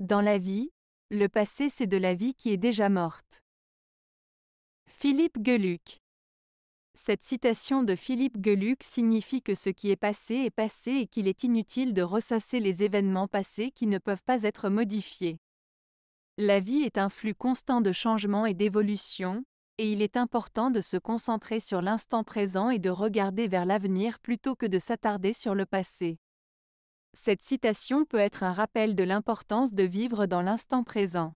Dans la vie, le passé c'est de la vie qui est déjà morte. Philippe Geluc Cette citation de Philippe Geluc signifie que ce qui est passé est passé et qu'il est inutile de ressasser les événements passés qui ne peuvent pas être modifiés. La vie est un flux constant de changements et d'évolution, et il est important de se concentrer sur l'instant présent et de regarder vers l'avenir plutôt que de s'attarder sur le passé. Cette citation peut être un rappel de l'importance de vivre dans l'instant présent.